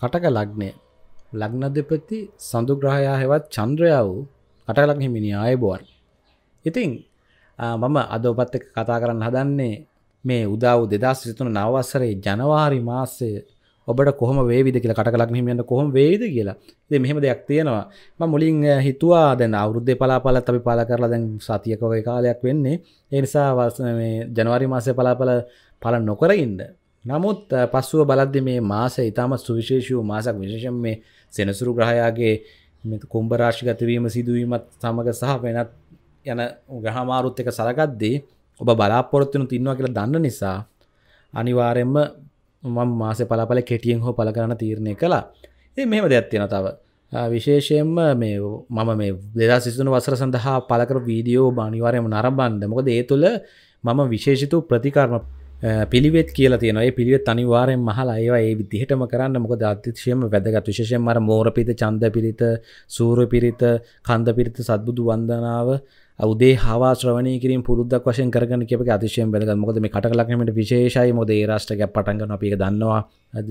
කටක ලග්නය ලග්න දෙපති සඳු ග්‍රහයා හෙවත් චන්ද්‍රයා වූ කටකලක් හිමිනි අයබෝන් ඉතිං මම අද ඔබත් එක කතා කරන්න හදන්නේ මේ උදාව දෙදස් සිතුන නවස්සරේ ජනවාරි මාස්සය ඔබට කොහම වේවිද කියලා කටකලක් හිමියන්න කොහොම වේවිද කියලා ඉතින් මෙහෙම දෙයක් තියෙනවා මම මුලින් හිතුවා දැන් අවුරුද්දේ පලාපලත් අපි පාල කරලා දැන් සතියක වගේ කාලයක් වෙන්නේ ඒ නිසා මේ ජනවාරි මාසයේ පලාපල පල නොකර ඉන්න නමුත් පස්සුව බලද්දි මේ මාස ඉතාමත් සුවිශේෂූ මාසක් විශේෂම් මේ සෙනසුරු ග්‍රහයාගේ කුම්භරාශිගතවීම සිදුවීමත් සමඟ සහ වෙනත් යන ග්‍රහමාරුත් එක සලකද්දී ඔබ බලාපොරොත්තුනු තින්නවා කියලා දන්න නිසා අනිවාරෙන්ම මම මාස පලාපල කෙටියෙන් හෝ පල කරන තීරණය කලා ඒ මෙම දෙයක්ත්තියෙන තව විශේෂයෙන්ම මේ මම මේ දෙදා සිසුන වසර සඳහා පලකර වීඩියෝ බනිවාරයම නරබන්ද මොකද ඒ තුළ මම විශේෂිතු ප්‍රතිකර්ම පිළිවෙත් කියලා තියනයි පිළිවෙත් අනිවාරෙන් මහලා ඒවා ඒ විදිහටම කරන්න මොකද අතිශයම වැදගත් විශෂයෙන් මර මෝරපිත චන්ද පිරිත සූර පිරිත කන්ද පිරිත සත්බුදු වන්දනාව අවදේ හවා ශ්‍රවණය කිරින් පුරුද්දක් වශයෙන් කරගන කියෙක අතිශයෙන් වැදගත් මොද මේ කටලක්ීමට විශේෂයි මොද රාෂ්ටක පටන්ගන අපික දන්නවා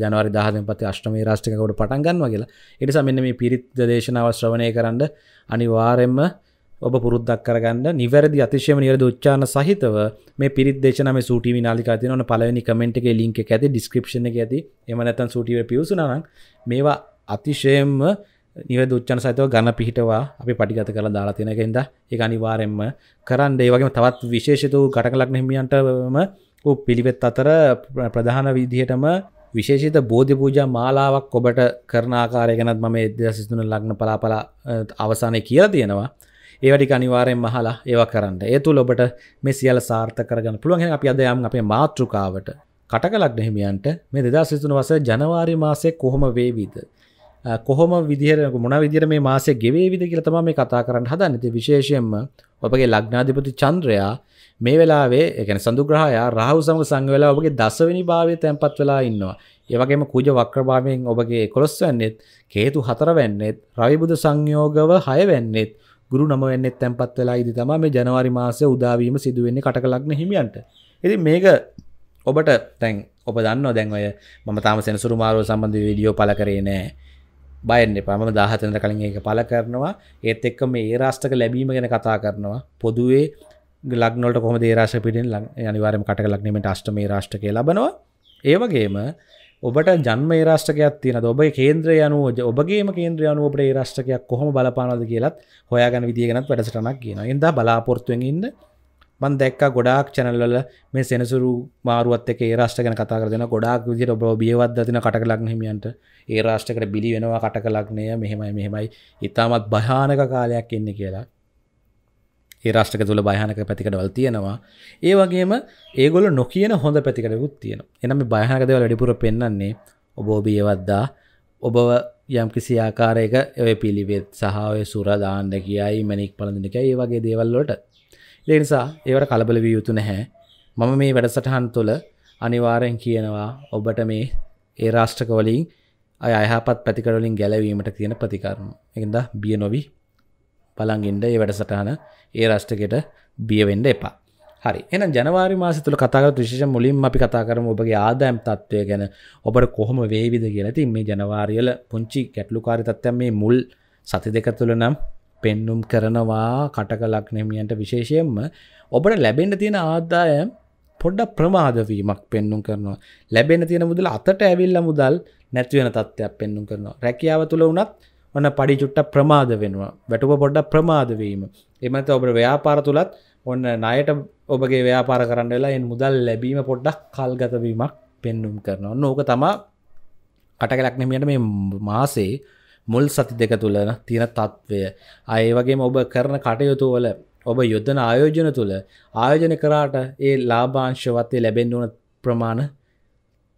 ජනවරි දහදෙන් පති අෂ්ටම රාෂ්ටකකොට පටන්ගන්නවා කියලා එනිසා මෙන්න මේ පිරිත් දේශනාව ශ්‍රවණය කරන්න අනිවාරෙන්ම ඔබ පුරුද්දක් කරගන්න නිවැරදි අතිශයම නිරද උච්චාන සහිතව මේ පිරිත් දේශනම සූටි විනාලිකා තියෙන ඔන්න පළවෙනි කමෙන්ට් එකේ ලින්ක් එක ඇති ඩිස්ක්‍රිප්ෂන් එකේ ඇති එහෙම නැත්නම් සූටි වේ පියුසුනා නම් මේවා අතිශයම නිවැරදි උච්චාන සහිතව ගන්න පිහිටවා අපි පටිගත කරලා දාලා තියෙන එකෙන්ද ඒක අනිවාර්යෙන්ම කරන්න ඒ වගේම තවත් විශේෂිත වූ ගටකලක් හිමියන්ටම පිළිවෙත් අතර ප්‍රධාන විදිහටම විශේෂිත බෝධි පූජ මාලාවක් ඔබට කරන ආකාරය ගැනත් මම දෙසිතුන ලග්න පලාපලා අවසානය කියලා තියෙනවා ඒවැඩි අනිවාරයෙන් මහලා ඒව කරන්න ඒ තුළ ඔබට මේ සියල සාර්ථ කරගන්න පුළුවන් අපි අද යම් අපේ මාතෘකාවට කටකලක් නැහිමියන්ට මේ දෙදා සිතුන වස ජනවාරි මාසය කොහොම වේවිද. කොහොම විදිහරක මොන විදිර මේ මාසේ ගෙවේවිද කියලතම මේ කතා කරන්න හදන්න ති විශේෂයෙන්ම ඔබගේ ලක්නාධිපති චන්ද්‍රයා මේ වෙලාවේ එකන සඳුග්‍රහයා රහු සමග සංවෙලා ඔබගේ දසවැනි භාවය තැන්පත් වෙලා ඉන්නවා. ඒවගේම කුජ වක්‍රභාවයෙන් ඔබගේ කොළොස් වැන්නෙත් හේතු හතර වැන්නෙත් රවිබුදු සංයෝගව හය වැන්නෙත් ගුරු නම වෙන්නෙත් තැන්පත් වෙලා ඉදි තමයි මේ ජනවාරි මාසයේ උදාවීම සිදු වෙන්නේ කටක ලග්න හිමියන්ට. ඉතින් මේක ඔබට දැන් ඔබ දන්නවා දැන් ඔය මම තාම සෙනසුරු මාරුව සම්බන්ධ වීඩියෝ පළ කරේ නෑ. බයෙන් එපා මම 17 කලින් ඒක පළ කරනවා. ඒත් එක්ක මේ ඒ රාෂ්ටක ලැබීම ගැන කතා කරනවා. පොදුවේ ලග්න වලට කොහොමද ඒ රාෂ්ට්‍ර පිටින් අනිවාර්යයෙන්ම කටක ලග්නෙමෙන් අෂ්ටමේ රාෂ්ට්‍රකය ලබනවා. ඒ වගේම ඔබට ජන්ම රාෂ්ටකයක් තියෙන ඔබ කේන්ද්‍රය අනුව ඔබගේම කේන්ද්‍රය අනුව ඔබට රාෂ්ටකයක් කොහොම බලපානද කියලත් හොයාගන්න විදිගෙනත් වැඩසටනක් කියන ඉද බලාපොරත්තුවෙන් ඉන්න මන් දැක්ක ගොඩක් චැනල්ල මේ සෙනසුරු මාරුවත් එක රාෂ්ටකන කතා කරදෙන ගොඩක් විදිට ඔබ බියවත් දතින කටකලක් හිමියන්ට ඒ රාෂ්ටකට බිලි වෙනවා කටකලක්නය මෙහෙමයි මෙහෙමයි ඉතාමත් භයානක කාලයක් එන්නේ කියලා ඒ රාෂ්ටක තුළ භයනක පැතිකටවල් තියෙනවා ඒ වගේම ඒගොල නොකියන හොඳ පැතිකටකුත් තියෙන එනම භයනකදව වැඩිපුර පෙන්න්නේ ඔබෝබියවද්දා ඔබව යම් කිසි ආකාරයක ඔය පිළිවෙත් සහය සුරදාන්න කියයි මැනික් පලඳනක ඒ වගේ දේවල්ලොට දෙනිසා ඒවට කලබල විය යුතු නැහැ මම මේ වැඩසටහන් තුළ අනිවාරෙන් කියනවා ඔබට මේ ඒ රාෂ්ටකවලින් අයහපත් පැතිකරලින් ගැලවීමට තියෙන ප්‍රතිකරණු එකද බිය නොවී පළන්ගින්ට ඒ වැඩසටහන ඒ රෂ්ටකට බියවෙන්ඩ එපා හරි එන ජනවාරි මාස තුළ කතාර විශෂ මුලින් අපි කතා කරම ඔබගේ ආදායම් තත්ත්වය ගැන ඔබට කොහොම වේවිද කියලති මේ ජනවාරියල පුංචි කැටලුකාරි තත්ත්ය මේ මුල් සති දෙක තුළ නම් පෙන්නුම් කරනවා කටක ලක්නෙමියන්ට විශේෂයෙන්ම ඔබට ලැබෙන්ට තියෙන ආදායම් පොඩ්ඩ ප්‍රමාදවීමක් පෙන්නුම් කරනවා ලැබෙන තියෙන මුදල අතට ඇවිල්ල මුදල් නැතිවෙන තත්ත්වයක් පෙන්නුම් කරනවා රැකියාව තුළ වනත් ඔන්න පඩි චුට්ට ප්‍රමාද වෙනවා වැටුප පොඩ්ඩක් ප්‍රමාදවීම එමත ඔබ ව්‍යාපාර තුළත් ඔන්න නයට ඔබගේ ව්‍යාපාර කරන්න වෙලා එන් මුදල් ලැබීම පොඩ්ඩක් කල්ගතවීමක් පෙන්නුම් කරන ඔන්න ඕක තමා කටකලක් නෙමියට මේ මාසේ මුල් සති දෙක තුළ තියෙන තත්ත්වය අය වගේම ඔබ කරන කටයුතු වල ඔබ යුද්ධන ආයෝජන තුළ ආයෝජන කරාට ඒ ලාභාංශවත්තේ ලැබෙන්ඩුවන ප්‍රමාණ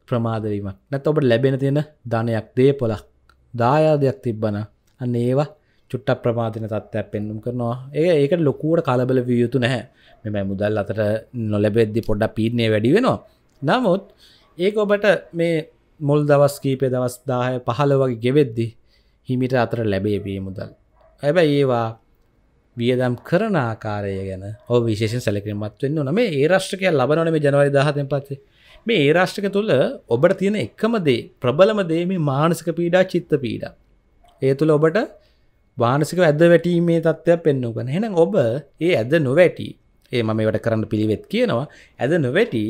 ප්‍රමාදවීමක් නැත් ඔබට ලැබෙන තියෙන ධනයක් දේ පොලක් දායාදයක් තිබ්බන අන්න ඒවා චුට්ට ප්‍රමාතින තත්ත්වයක් පෙන්නුම් කරනවා ඒ ඒකට ලොකුවට කලබල විය යුතු නැහැ මෙම මුදල් අතට නොලැබෙද්දි පොඩ්ඩ පීන්නේ වැඩි වෙනවා නමුත් ඒක ඔබට මේ මුල් දවස් කීපය දවස් දාහය පහළ වගේ ගෙවෙද්දි හිමිට අතර ලැබේවී මුදල් ඇබැ ඒවා වියදම් කරන ආකාරය ගැන ඔ විශේෂ සැලකිරීමත් වෙන්න නොම ඒ රශ්ටකය ලබනොන මේ ජනවරි දහතෙන් පත්සේ මේ ඒ රාෂ්ටක තුළ ඔබට තියෙන එකම දේ ප්‍රබලම දේ මේ මානසික පීඩා චිත්ත පීඩා. ඒ තුළ ඔබට මානසික ඇද වැටීමේ තත්ත්වයක් පෙන්වු ගන්න. එහෙනම් ඔබ ඒ ඇද නොවැටි. ඒ මම ඒවට කරන්න පිළිවෙත් කියනවා. ඇද නොවැටි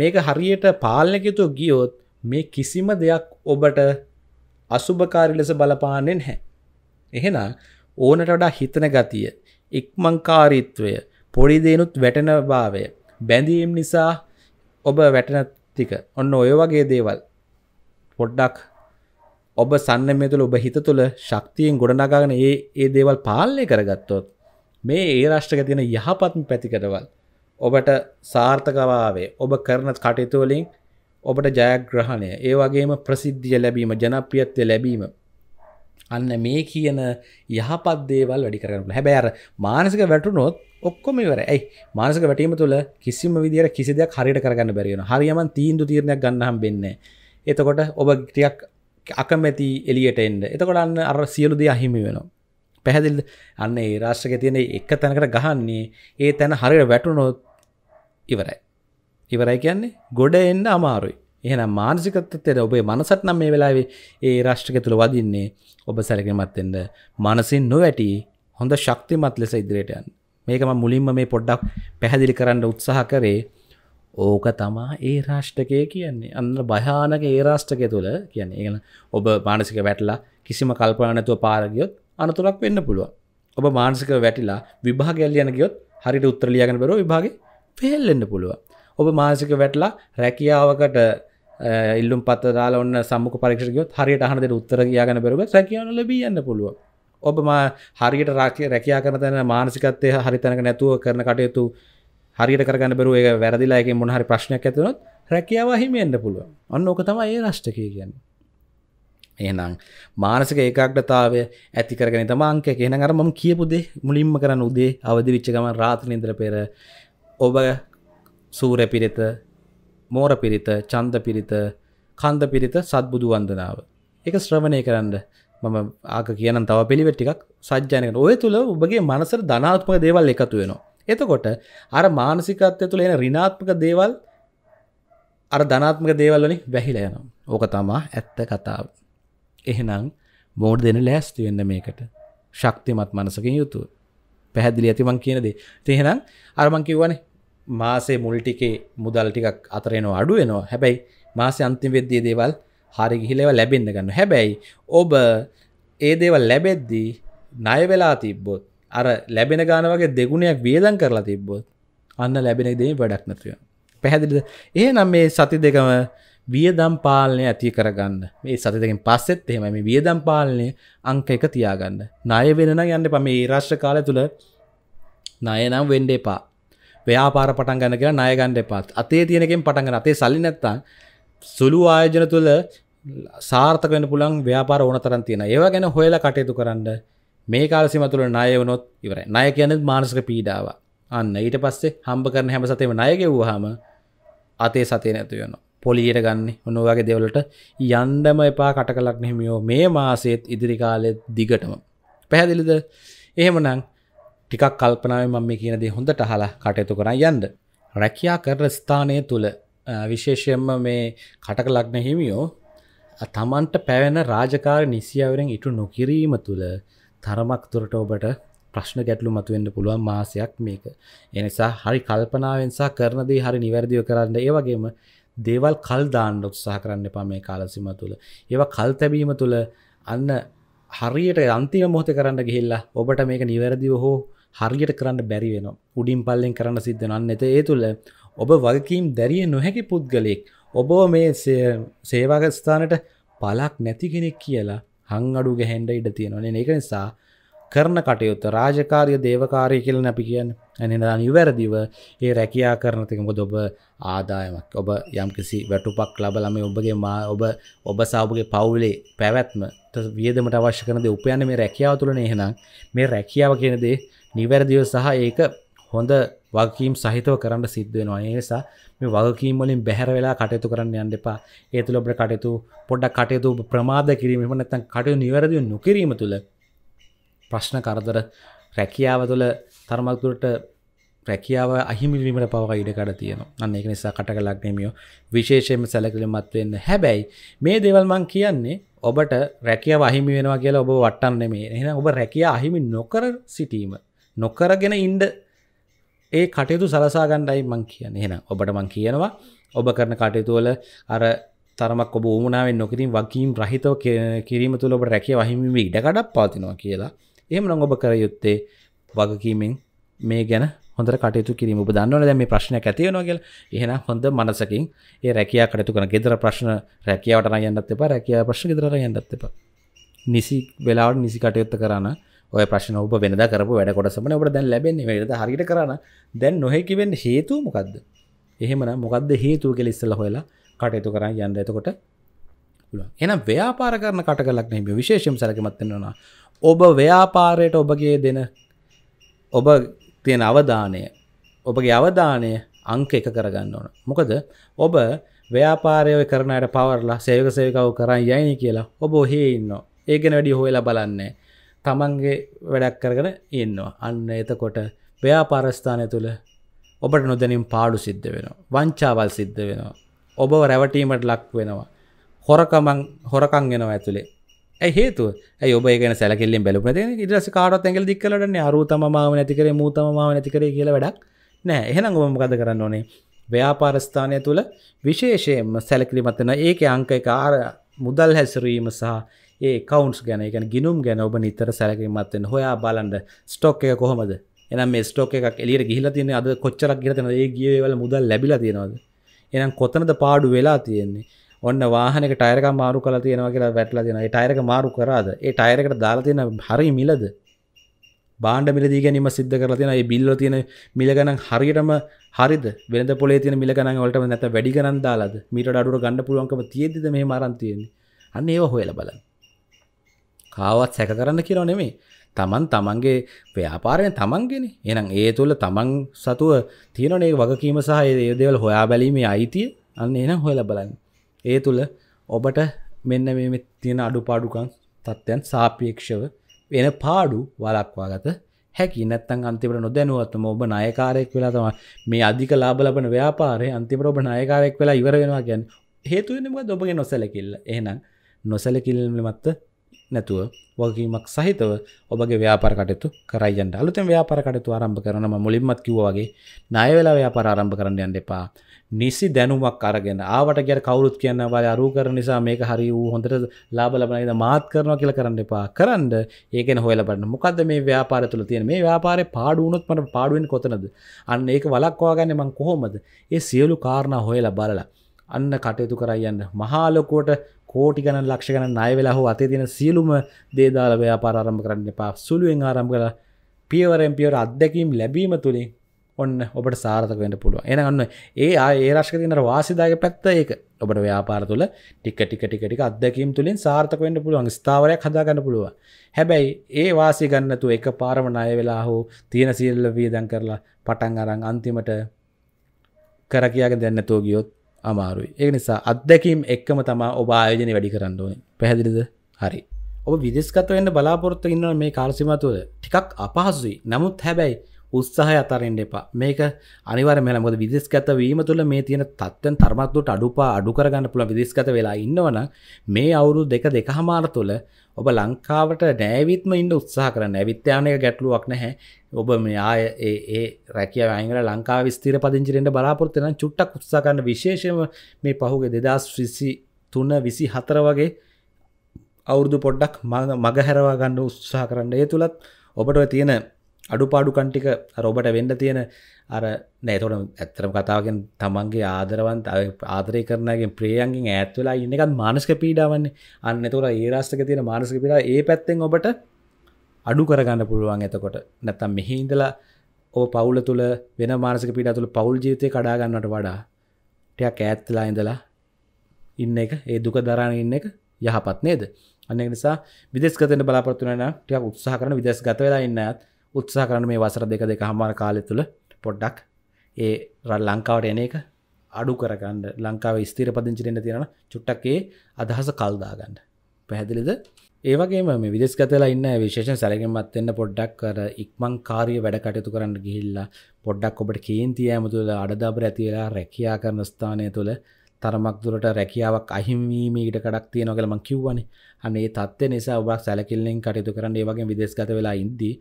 මේක හරියට පාලනයකිතු ගියොත් මේ කිසිම දෙයක් ඔබට අසුභකාරී ලෙස බලපාන්නේ නැහැ. එහෙනම් ඕනට වඩා හිතන ගතිය, ඉක්මන්කාරීත්වය, පොඩි දේනුත් වැටෙන භාවය, බැඳීම් නිසා ඔබ වැටනතික ඔන්න ඔය වගේ දේවල් පොඩ්ඩක් ඔබ සන්නමය තුළ ඔබ හිත තුළ ශක්තියෙන් ගොඩනගාගෙන ඒ ඒ දේවල් පාලනය කරගත්තොත් මේ ඒ රාෂ්ටක තියෙන යහපත්ම පැතිකටවල් ඔබට සාර්ථකවාවේ ඔබ කරන කටයුතුවලින් ඔබට ජයග්‍රහණය ඒ වගේම ප්‍රසිද්ධිය ලැබීම ජනප්‍රියත්වය ලැබීම අන්න මේ කියන යහපත් දේවල් වැඩි කරන්න හැබැර මානසික වැටුනොත් ඔක්කොම වර ඇයි මානසක වැටීම තුළ කිසිම විදිර කිසි දෙයක් හරිට කරගන්න බැරිෙන හරියමන් තීන්දු තීරණයක් ගන්නහම් බෙන්න එතකොට ඔබ ටියක් අකමැති එලියට එන්න එතකොටන්න අර සියලු දෙ අහිමි වෙන පැහැදිල් අන්න ඒ රාශ්‍රක තියෙන එක තැනකට ගහන්නේ ඒ තැන හරිට වැටුනොත් ඉවරයි ඉවරයි කියන්නේ ගොඩ එන්න අමාරුයි එහෙනම් මානසිකත්තෙර ඔබේ මනසත් නම් මේ වෙලාවේ ඒ රාශ්්‍රක තුළ වදින්නේ ඔබ සැලකමත්තෙන්ට මනසින් නොවැටී හොඳ ශක්තිමත් ලෙස ඉදිරයට යන්න මේකම මුලින්ම මේ පොඩ්ඩක් පැහැදිලි කරන්න උත්සාහ කරේ ඕක තමා ඒ රාෂ්ටකය කියන්නේ අන්න භයානක ඒ රාෂ්ටකය තුළ කියන්නේ ඒගන ඔබ මානසික වැටලා කිසිම කල්පනනතුව පාරගියොත් අනතුරක් වෙන්න පුළුව ඔබ මානසික වැටිලා විභාගැල්ලියන ගියොත් හරිට උත්තරලියගෙන බර විභාග පෙහෙල්ලෙන්න්න පුළුව ඔබ මානසික වැටලා රැකියාවකට ඉල්ලුම් පත්තාලා ඔන්න සම්මුක පරක්ෂකයොත් හරියට අහනදට උත්තර කියයාගෙන බරුව රැකියාවන ලබී යන්න පුළුවන් ඔබ හරියට රාකය රැකයා කරන තැන මානසිකත්වය හරි තැනක නැතුව කරන කටයුතු හරියට කරගන්න බරුව ඒ වැරදිලා එක මොනහරි ප්‍රශ්නයක් ඇතුනොත් රැකියාව හිමියෙන්න්න පුළුව ඔන්න ඕක තමයි ඒ රෂ්ටකය කියන්න එහනම් මානසික ඒකාක්්ඩතාවය ඇතිකරගෙන තමාංක කියන අර මම කියපුදේ මුලින්ම කරන්න උදේ අවදි විච්චගම රාත්‍රන ඉන්ද්‍ර පෙර ඔබ සූර පිරිත මෝර පිරිත චන්ද පිරිත කන්ද පිරිත සත්බුදු වන්දනාව එක ශ්‍රවණය කරන්න මම ආක කියන තව පිළිවෙට්ටික් සජ්ජනක ඔය තුළ ඔබගේ මනසර ධනාත්මක දේවල් එකතු වෙනවා. එතකොට අර මානසිකත්ය තුළ එන රිනාත්මක දේවල් අර ධනාත්මක දේවල්ලින් වැහිලයනම් ඕක තමා ඇත්ත කතාව. එහෙනම් මෝඩ් දෙන ලෑස්ති වෙන්න මේකට ශක්තිමත් මනසකින් යුතුව. පැහැදිලි ඇතිමං කියනද. තිහෙනම් අරමං කිව්වන මාසේ මුල්ටිකේ මුදල් ටිකක් අතරෙනවා අඩුවෙනවා හැබැයි මාසේ අන්තිම් වෙද්දී දේවල් හරි ගිහිලව ලැබෙන්න්න ගන්න හැබැයි ඔබ ඒ දේවල් ලැබෙද්දී නයවෙලා තිබ්බොත් අර ලැබෙන ගාන වගේ දෙගුණයක් වියදන් කරලා තිබ්බොත් අන්න ලැබෙන දේ වැඩක් නැතුව පැහැදිලිද ඒ නම් මේ සති දෙකම වියදම් පාලනය ඇති කරගන්න මේ සති දෙකින් පස්සෙත් එහෙම මේ වියදම් පාලනය අංක එක තියාගන්න ණය වෙනනම් යන්න එපා මේ රාශ්‍ර කාලය තුල ණය නම් වෙන්න එපා ව්‍යාපාර පටන් ගන්න කියලා ණය ගන්න එපා අතේ තියෙනකෙන් පටන් ගන්න අතේ සල්ලි නැත්තම් සුළු ආයජන තුළ සාර්ථකෙන පුළන් ව්‍යාපාර ඕන තරන් තියෙන ඒව ගැන හොයල කටයුතු කරන්න මේ කාලසිම තුළ නය වනොත් ඉවර නය කියන මානසක පීඩාව අන්න ඊට පස්සේ හම්බ කරන හැම සතේම නයගෙව්වාහම අතේ සතේ නැතු යන පොලියට ගන්න ඔන්නවාගේ දෙවලට යන්ඩම එපා කට කලක් නෙමියෝ මේ මාසේත් ඉදිරිකාලෙත් දිගටම පැහැදිලිද එහෙමනං ටිකක් කල්පනාව මම කියන දේ හොඳට හලා කටයුතු කරන්න යන්ඩ රැකයා කර ස්ථානය තුළ විශේෂයෙන්ම මේ කටක ලක්න හිමියෝ තමන්ට පැවෙන රාජකාර නිසියාවරෙන් ඉටු නොකිරීම තුළ තරමක් තුරට ඔබට ප්‍රශ්න ගැටලු මතුවෙන්න්න පුළුවන් මාසයක් මේක. එනිසා හරි කල්පනාවෙන්සා කරනදී හරි නිවැරදිව කරන්න ඒවගේම දේවල් කල් දාන්න උත්සාහ කරන්න එපා මේ කාලසිම තුළ. ඒවා කල් තැබීම තුළ අන්න හරියට අන්තිම මොහොත කරන්න ගිහිල්ලා ඔබට මේක නිවැරදිව හෝ හරියට කරන්න බැරි වෙන උඩින් පල්ලෙන් කරන්න සිද්ධනන්න එත ඒ තුළ ඔබ වගකීම් දැරිය නොහැකි පුද්ගලයෙක් ඔබ මේ සේවාගස්ථානට පලක් නැති කෙනෙක් කියලා හං අඩු ගැහෙන්ඩ ඉඩ තියෙනවන ඒක නිසා කරන කටයුත්ත රාජකාරය දේවකාරය කියලන අපි කියන්න ඇනිදා නිවැරදිව ඒ රැකයා කරනතික මොද ඔබ ආදායමක් ඔබ යම්කිසි වැටුපක් ලබලම ඔබගේ මා ඔබ ඔබ සාබගේ පවුලේ පැවැත්ම වියදමට අවශ්‍ය කනද උපයන්න මේ රැකියාව තුළන එහෙනම් මේ රැකියාව කියනදේ නිවැරදිව සහ ඒක හොඳ වගකීම් සහිතව කරන්න සිද්ධ වෙනවා. ඒ නිසා මේ වගකීම් වලින් බැහැර වෙලා කටයුතු කරන්න යන්න එපා. ඒ තුල ඔබට කටයුතු පොඩ්ඩක් කටයුතු ප්‍රමාද කිරීම එහෙම නැත්නම් කටයුතු නිවැරදිව නොකිරීම තුල ප්‍රශ්න කරදර රැකියාව තුළ තරමක් දුරට රැකියාව අහිමිවීමට පවා ඉඩකඩ තියෙනවා. අන්න ඒක නිසා කටකලක් නෙමියෝ විශේෂයෙන්ම සැලකිලිමත් වෙන්න. හැබැයි මේ දේවල් මං කියන්නේ ඔබට රැකියාව අහිමි වෙනවා කියලා ඔබ වටන්න නෙමෙයි. එහෙනම් ඔබ රැකියාව අහිමි නොකර සිටීම නොකරගෙන ඉන්න ඒ කටයුතු සලසාගණ්ඩයි මං කියන එහෙන ඔබට මං කියනවා ඔබ කරන කටයුතුවල අර තරමක් ඔබ ූමනාවෙන් නොකිරින් වකීම් රහිතව කිරීම තුළ ඔබ රැකිය වහිමිම ඉඩකඩක් පාතිනවා කියලා එහම නො ඔබ කර යුත්තේ වගකීමෙන් මේ ගැන හොඳ කටයුතු කිරීම ඔබ දන්නවන දැම ප්‍රශ්න ඇතියනොගල් එහෙන හොඳ මනසකින් ඒ රැකයා කටතු කන ගෙදර ප්‍රශ්න රැකියාවට යන්නත් එප රැකයා ප්‍රශ්න ගෙදර යන්නත් එප නිසි වෙලාවට නිසි කටයුත්ත කරන්න ඔය ප්‍රශ්න ඔබ වෙනද කරපු වැඩ කොටසමන ඔබට දැන් ලැබෙන්නේ වැඩද හරිට කරන්න දැන් නොහැකිවෙන් හේතු මොකක්ද එහෙමන මොකක්ද හේතු කෙ ඉස්සල හොලා කටයුතු කරන්න යන්න එතකොට එන ව්‍යාපාර කරන කට කලක් නෙම විශේෂම් සැකමත්වෙනවා ඔබ ව්‍යාපාරයට ඔබගේ දෙන ඔබ තියෙන අවධානය ඔබගේ අවධානය අංක එක කරගන්න ඕන මොකද ඔබ ව්‍යාපාරය කරනට පවරලා සේවක සේකව කරන්න යයිනි කියලා ඔබ හේ ඉන්න ඒගෙන වැඩි හොයලා බලන්නේ තමන්ගේ වැඩක් කරගෙන ඉන්නවා අන්න එතකොට ව්‍යාපාරස්ථානය තුළ ඔබට නොදැනින් පාඩු සිද්ධ වෙනවා වංචාවල් සිද්ධ වෙනවා ඔබව රැවටීමට ලක් වෙනවා හොරකමං හොරකං වෙනවා ඇතුළේ ඇයි හේතුව ඇයි ඔබ ගැන සැලකිල්ලින් බැලුම නැති ඊට පස්සේ කාටවත් ඇඟිලි දික් කළාටන්නේ අරූතම මාව නැති කරේ මූතම මාව නැති කරේ කියලා වැඩක් නෑ එහෙනම් ඔබ මොකද කරන්න ඕනේ ව්‍යාපාරස්ථානය තුළ විශේෂයෙන්ම සැලකිලිමත් වෙන ඒකේ අංක එක ආර මුදල් හැසිරීම සහ ඒ කවන්ස් ගැන ගැන ගිනුම් ගැන ඔබ නිතර සැලකින්මත්වෙන් හොයා බලන්ඩ ස්ටොක් එක කොහොමද එනම් මේ ස්ටෝක එකක් එලියට ගිහිල තියෙන අද කොච්චරක් ගෙතන ඒ ගියවල මුදල් ලැබිල තියෙනවද එනම් කොතනද පාඩු වෙලා තියෙන්නේ ඔන්න වාහනක ටයරක මාරු කල තියෙනවා කියලා වැටලා තියෙන ටයරක මාරු කරාද ඒ ටයරකට දාලා තියෙන හරි මිලද බාණ්ඩ මිලදී ගැනීම සිද්ධ කරලා තියෙන ඒ බිල්ල තියෙන මිල ගණන් හරියටම හරිද වෙනද පොලේ තියෙන මිල ගණන් වලට නැත්නම් වැඩි ගණන් දාලාද මීටර අඩුවර ගන්න පුළුවන්කම තියෙද්දිද මේ මරන් තියෙන්නේ අන්න ඒව හොයලා බලන්න කාවත් සැක කරන්න කියනව නෙමේ තමන් තමන්ගේ ව්‍යාපාරය තමන්ගෙන එනම් ඒ තුළ තමන් සතුව තියෙනනේ වගකීම සහ ඒ දෙවල් හොයා බැලීමේ අයිතිය අන්න එනම් හොයල බලන්න ඒ තුළ ඔබට මෙන්න මේ තියෙන අඩුපාඩුකන් තත්ත්යන් සාපේක්ෂව වෙන පාඩු වලක්වාගත හැකි නැත්තන් අන්තිමට නොදැනුවත්ම ඔබ නායකාරයෙක් වෙලා තම මේ අධික ලාබ ලබන ව්‍යාපාරය අන්තිමට ඔබ නායකාරයෙක් වෙලා ඉවර වෙනවා ගැන් හේතුවෙනවා ඔබගේ නොසැලකිල්ල එහෙනම් නොසැලකිල්ලමත්ත නැතුව වගකීමක් සහිතව ඔබගේ ව්‍යාපාර කටයුතු කරයි යන්න. අලුතෙන් ව්‍යාපාර කටයුතු ආරම්භ කරන මම මුලින්මත් කිව්වා වගේ ණය වෙලා ව්‍යාපාර ආරම්භ කරන්න යන්න එපා. නිසි දැනුමක් අරගෙන ආවට ගියර කවුරුත් කියන්න වාගේ අරූ කරන නිසා මේක හරි වූ හොඳට ලාභ ලබන විදිහ මාත් කරනවා කියලා කරන්න එපා. කරන්න ඒ ගැන හොයලා බලන්න. මොකද්ද මේ ව්‍යාපාරය තුළ තියෙන මේ ව්‍යාපාරේ පාඩු වුණොත් මට පාඩු වෙන්නේ කොතනද? අන්න ඒක වළක්වා ගන්න මම කොහොමද? ඒ සියලු කාරණා හොයලා බලලා අන්න කටයුතු කරයන්න මහාලොකෝට කෝටි ගණන් ලක්ෂ ගණන් අය වෙලා හෝ අතේ තියෙන සියලුම දේදාල ව්‍යාපාර ආරම්භ කරන්න එපා සුළුවෙන් ආරම්භ කරලා පියවරෙන් පියවර අත්දැකීම් ලැබීම තුළින් ඔන්න ඔබට සාර්ථක වෙන්න පුළුවන්. එහෙනම් අන්න ඒ ඒ රාශක තියෙන වාසිදාගේ පැත්ත ඒක. ඔබට ව්‍යාපාර තුළ ටික ටික ටික ටික අත්දැකීම් තුලින් සාර්ථක වෙන්න පුළුවන්. ස්ථාවරයක් හදා ගන්න පුළුවන්. හැබැයි ඒ වාසි ගන්න නැතුව එකපාරම ණය වෙලා හෝ තියෙන සීල වියදම් කරලා පටන් අරන් අන්තිමට කර කියාගෙන දැන් නැතුව ගියොත් අමාරුයි ඒ නිසා අත්දැකීම් එක්කම තමා ඔබ ආයෝජනය වැඩි කරන්න ඕනේ පැහැදිලිද හරි ඔබ විදෙස්ගත වෙන්න බලාපොරොත්තු ඉන්න මේ කාලසිම තුළ ටිකක් අපහසුයි නමුත් හැබැයි උත්සාහය අතරෙන්ට එපා මේක අනිවර මෙල මොද විදිස්ගත වීම තුළ මේ තියෙන තත්වෙන් තර්මත්තුට අඩුපා අඩු කරගන්න පුළ විදිස්ගත වෙලා ඉන්නවන මේ අවුරු දෙක දෙක හමාර තුළ ඔබ ලංකාවට නෑවිත්ම ඉන්න උත්සාහ කරන ඇවිත්‍යානය ගැටලුවක් නැහැ ඔබ මෙයාය ඒ රැකිය අංගල ලංකා විස්තර පදිංචිරෙන්ට බලාපොරත්තන චුට්ටක් උත්සාකන්න විශේෂම මේ පහුගේ දෙදස් විසි තුන විසි හතර වගේ අවුරුදු පොඩ්ඩක් මග හැරවා ගණ්ඩ උත්සාහ කරන්න ඒ තුළත් ඔබට තියෙන අඩුපාඩුකන් ටික රොබට වෙන්න තියෙන අර නෑතොට ඇත්තරම කතාවගෙන් තමන්ගේ ආදරවන්ත ආදරය කරනගේ ප්‍රියන්ගෙන් ඇත්වෙලා ඉන්න එකත් මානස්ක පීඩාවන්නේ අන්න තුර ඒරාස්ටක තියෙන මානසක පිඩා ඒ පැත්තෙන් ඔබට අඩු කරගන්න පුළුවන් ඇතකොට නැත්තම් මෙහි ඉඳලා ඕ පවුල තුළ වෙන මානසක පිඩා තුළ පවුල් ජීතය කඩාගන්නට වඩා ටයක් ඇත්තලා ඉඳලා ඉන්න එක ඒ දුක දරන්න ඉන්න එක යහපත් නේද අන්න නිසා විදෙස්ගතන බලාපොත්තුවන ටයක් උත්සාහ කරන විදෙස් ගත වෙලා ඉන්නත් උත්සා කරන මේ වසර දෙක දෙක හමාර කාලය තුළ පොඩ්ඩක් ඒ රල් ලංකාවට එන එක අඩු කරගන්න ලංකාව ස්තීර පදිංචිරෙන්න්න තියෙන චුට්ටක්කේ අදහස කල්දාගන්න පැහැදිලිද ඒවගේ මේ විදස්කතලා ඉන්න විශේෂ සැලගෙන්මත් එන්න පොඩ්ඩක් කර ඉක්මං කාරය වැඩකටයුතු කරන්න ගිහිල්ලා පොඩ්ඩක් ඔබට කේන්තිය ඇමතුළ අඩදාබර ඇතිලා රැකයා කරන ස්ථානය තුළ තරමක් දුරට රැකියාවක් අහිමවීම ඉඩකඩක් තියෙනවගල මං කිව්වනේ අනේ තත්ත්වය නිසා ඔබක් සැලකිල්ලෙන් කටයුතු කරන්න ඒ වගේ විදේශගත වෙලා ඉද්දී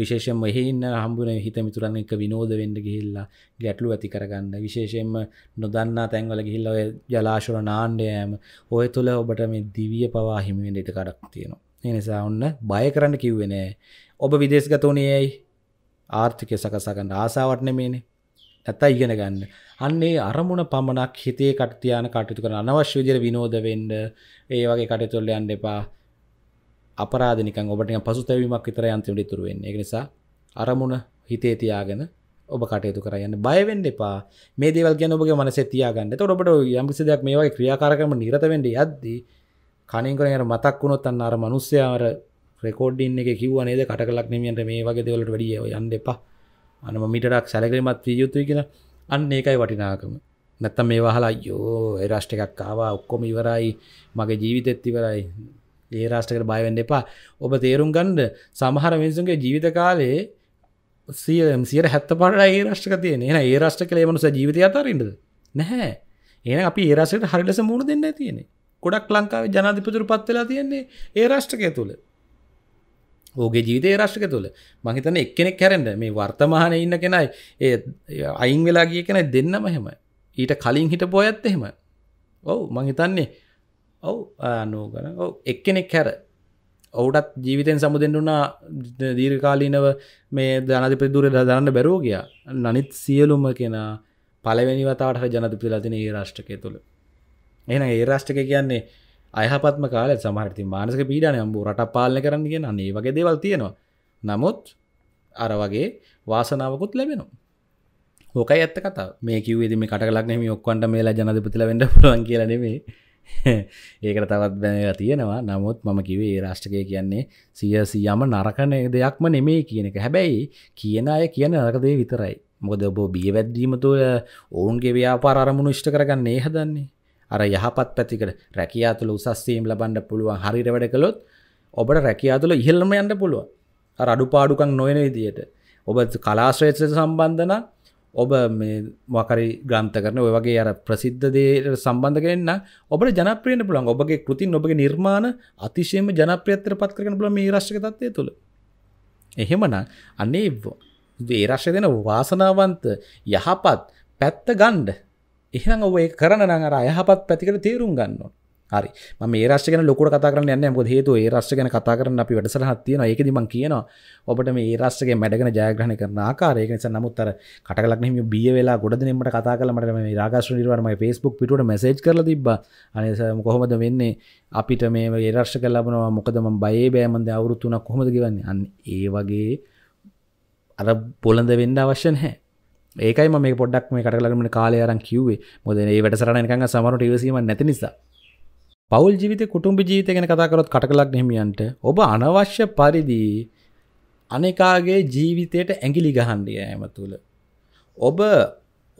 විශේෂයෙන්ම එහි ඉන්න හම්බුනේ හිත මිතුරන් එක්ක විනෝද වෙන්න ගිහිල්ලා ගැටලු ඇති කරගන්න විශේෂයෙන්ම නොදන්නා තැන්වල ගිහිල්ලා ඔය ජලාශවල නාන්න යෑම ඔය තුල ඔබට මේ දිවිය පවා හිමි වෙන්න ඉඩකඩක් තියෙනවා ඒ නිසා ඔන්න බය කරන්න කිව්වේ නෑ ඔබ විදේශගත උනේ ඇයි ආර්ථිකය සකසා ගන්න ආසාවක් නෙමෙයිනේ නැත්නම් ඉගෙන ගන්න. අන්නේ අරමුණ පමණක් හිතේ කට තියාන කටයුතු කරන අනවශ්‍ය විදිහට විනෝද වෙන්න ඒ වගේ කටයුතු වල යන්න එපා. අපරාධ නිකන් ඔබට නිකන් පසුතැවීමක් විතරයි අන්තිමට ඉතුරු වෙන්නේ. ඒ නිසා අරමුණ හිතේ තියාගෙන ඔබ කටයුතු කරයන්න බයවෙන්න එපා මේ දේවල් ගැන ඔබගේ මනසේ තියාගන්න. එතකොට ඔබට යම්කිසි දෙයක් මේ වගේ ක්‍රියාකාරකම් නිරත වෙන්න යද්දී කණින් කරන යන මතක් වුණොත් අන්න අර මිනිස්සයා අර රෙකෝඩින් එකේ කිව්වා නේද කටකලක් නෙමියන්ට මේ වගේ දේවල් වලට වැඩිය යන්න එපා. අනම මිටක් සැලකිරිමත් විය යුතුයි කියලා අන්න ඒකයි වටිනාකම නැත්තම් මේ වහලා අයෝ ඒ රාෂ්ට එකක් කාවා ඔක්කොම ඉවරයි මගේ ජීවිතෙත් ඉවරයි ඒ රාෂ්ටකට බයවෙන්න එපා ඔබ තේරුම් ගණ්ඩ සමහර මිනිසුන්ගේ ජීවිත කාලේ සියම් සියට හැත්ත පට ඒ රාෂ්ටක තියෙන එන ඒ රාෂ්ට කලේ මනුස ජීවිත අතරරින්ද නැහැ එන අපි ඒරසට හරිලස මුණ දෙන්න තියෙනෙ ගොඩක් ලංකාවේ ජනාධිපතුරු පත්වෙලා තියෙන්නේ ඒ රාෂ්ටකය තුළ ඕගේ ජීවිතය රශ්ක තුළ මහිතන එක්කෙනෙක් කැරෙන්ට මේ වර්තමාන ඉන්න කෙනයි ඒ අයින් වෙලා ගිය කෙනයි දෙන්නම හෙම ඊට කලින් හිට පොයත් එහෙම ඔවු මහිතන්නේ ඔවු අනෝ කර ඔව එක්කෙනෙක් හැර ඔවුටත් ජීවිතෙන් සමුදෙන්ටුනා දීර්කාලීනව මේ ධනතිපි දුර දරන්න බැරෝ ගියා නනිත් සියලුම කෙනා පලවෙනි වතාට ජනතිපිලතින ඒ රාෂ්ටකය තුළ එන ඒ රාෂ්ටක කියන්නේ අයහපත්ම කාල සමහරති මානසක පීඩන අම්බූ රට පාලන කරන්න කියෙන අන්නේ වගේ දේවල් තියෙනවා නමුත් අර වගේ වාසනාවකුත් ලැබෙනවා හොක ඇත්ත කතා මේ කිවේද මේ කටලක්නෙම ඔක්කොන්ට මේලා ජනදපතිල වඩ පුලන් කියලනෙමේ ඒකට තවත් බැනලා තියෙනවා නමුත් මම කිවේ රාෂ්ටකය කියන්නේ සියසි යම නරකන දෙයක්ම නෙමේ කියන එක හැබැයි කියන අය කියන නරකදේ විතරයි මොද ඔබෝ බිය වැද්දීම තුළ ඔවුන්ගේ ව්‍යාපාරමුණු ෂ්ට කරගන්න ඒ හදන්නේ අර යහපත් පැතිකට රැකයා තුළ උසස්සීම් ලබන්න පුළුවන් හරිර වැඩ කළොත් ඔබට රැකයා තුළ ඉහල්ම යන්න පුළුව අර අඩු පාඩුකක් නොයන විදියට ඔබ කලාශ්‍රේත්‍රයට සම්බන්ධන ඔබ මකරි ග්‍රන්ත කරන ඔය වගේ අර ප්‍රසිද්ධ දේට සම්බන්ධගෙන්න්න ඔබ ජනප්‍රියන පුළන් ඔබගේ කෘතින් ඔබගේ නිර්මාණ අතිශයම ජනප්‍රියත්තර පත් කරන පුළ මේ රශ්ක තත්වය තුළ එහෙමන අන්නේ ඒ රශ්‍ය දෙන වාසනාවන්ත යහපත් පැත්ත ගණ්ඩ එහෙනම් ඔය කරන නම් අර අයහපත් පැතිකඩ තේරුම් ගන්න ඕන. හරි. මම මේ රාශිය ගැන ලොකුවට කතා කරන්න යන්නේ නැහැ. මොකද හේතුව ඒ රාශිය ගැන කතා කරන්න අපි වැඩසටහනක් තියෙනවා. ඒකෙදි මම කියනවා ඔබට මේ රාශියගේ මැඩගෙන ජයග්‍රහණය කරන ආකාරය. ඒක නිසා නමුත් අර කටකලක් නෙමෙයි බිය වෙලා ගොඩ දිනෙන් මට කතා කළා මට මේ රාගාශ්‍ර නිර්වාණ මගේ Facebook පිටුවට මැසේජ් කරලා තිබ්බා. අනේ සර් කොහොමද වෙන්නේ? අපිට මේ ඒ රාශිය ලැබනවා. මොකද මම බයේ බෑ මන්ද අවුරුදු 3ක් කොහොමද ගෙවන්නේ? අන්න ඒ වගේ අර පොළඳ වෙන්න අවශ්‍ය නැහැ. ඒකයි මේ පොඩක් මේ කරලමට කාලය අරන් කිව්වේ මොද ඒ වැටසරණයකඟ සමරට ඉවසීම නැති නිසා පවල් ජීවිත කුටුම්බි ජීතගෙන කතාකරොත් කටකලක් නෙමියන්ට ඔබ අනවශ්‍ය පරිදි අනෙකාගේ ජීවිතයට ඇඟිලි ගහන්ඩිය ඇම තුළ ඔබ